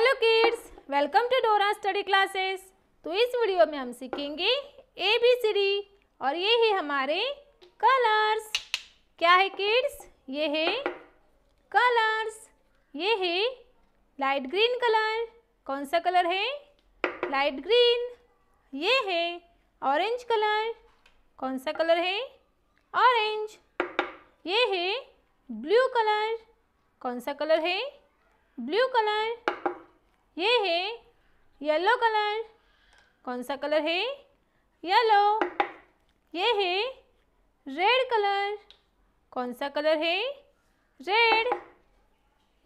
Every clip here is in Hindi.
Hello kids welcome to Dora study classes तो इस वीडियो में हम सीखेंगे ए बी सी डी और ये है हमारे कलर्स क्या है किड्स ये है कलर्स ये है लाइट ग्रीन कलर कौन सा कलर है लाइट ग्रीन ये है ऑरेंज कलर कौन सा कलर है ऑरेंज ये है ब्लू कलर कौन सा कलर है ब्लू कलर ये है येलो कलर कौन सा कलर है येलो ये है रेड कलर कौन सा कलर है रेड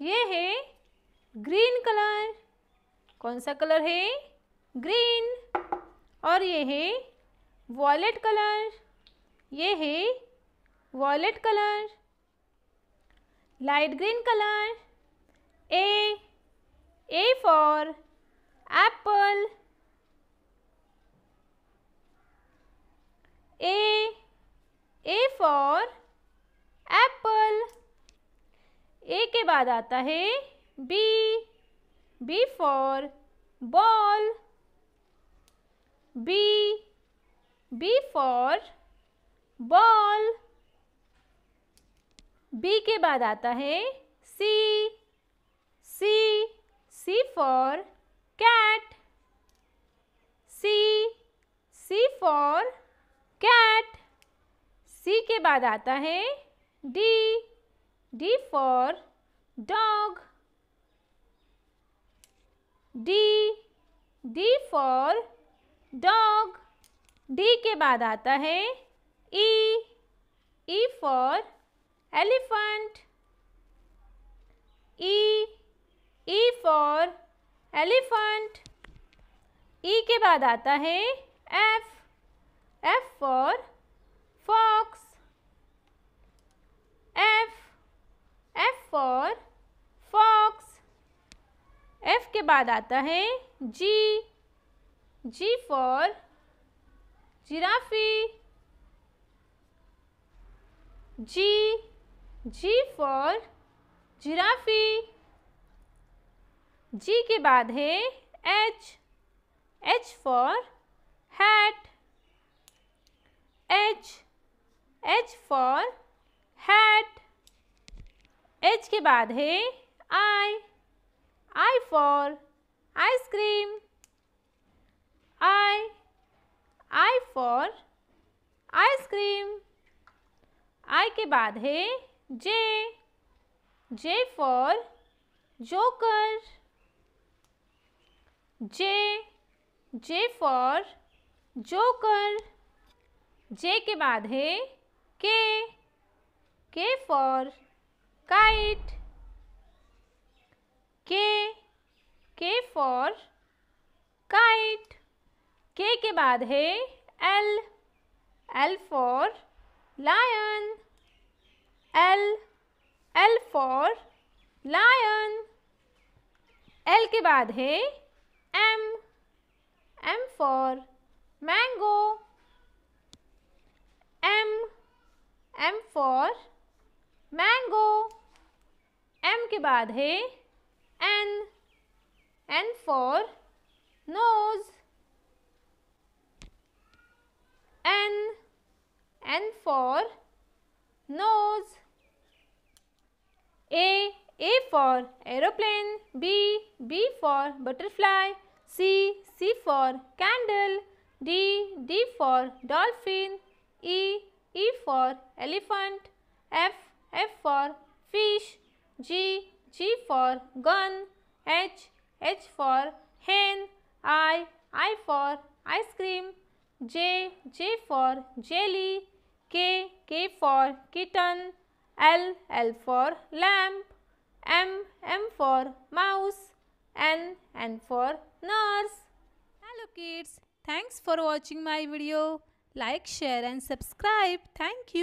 ये है ग्रीन कलर कौन सा कलर है ग्रीन और ये है वॉलेट कलर ये है violet colour light green colour A A for apple. A, A for apple. A के बाद आता है B, B for ball. B, B for ball. B के बाद आता है C, C C for cat. C C for cat. C के बाद आता है D. D for dog. D D for dog. D के बाद आता है E. E for elephant. E E for elephant. E के बाद आता है F. F for fox. F. F for fox. F के बाद आता है G. G for giraffe. G. G for giraffe. जी के बाद है H H for hat H H for hat H के बाद है I I for ice cream I I for ice cream I के बाद है J J for joker J J for joker J के बाद है के के फॉर काइट के के फॉर काइट के के बाद है L L for lion L L for lion L के बाद है M for mango. M. M for mango. M के बाद है N. N for nose. N. N for nose. A. A for aeroplane. B. B for butterfly. C. C for candle. D. D for dolphin. E. E for elephant. F. F for fish. G. G for gun. H. H for hen. I. I for ice cream. J. J for jelly. K. K for kitten. L. L for lamp. M. M for mouse. N and for nurse. Hello kids. Thanks for watching my video. Like, share and subscribe. Thank you.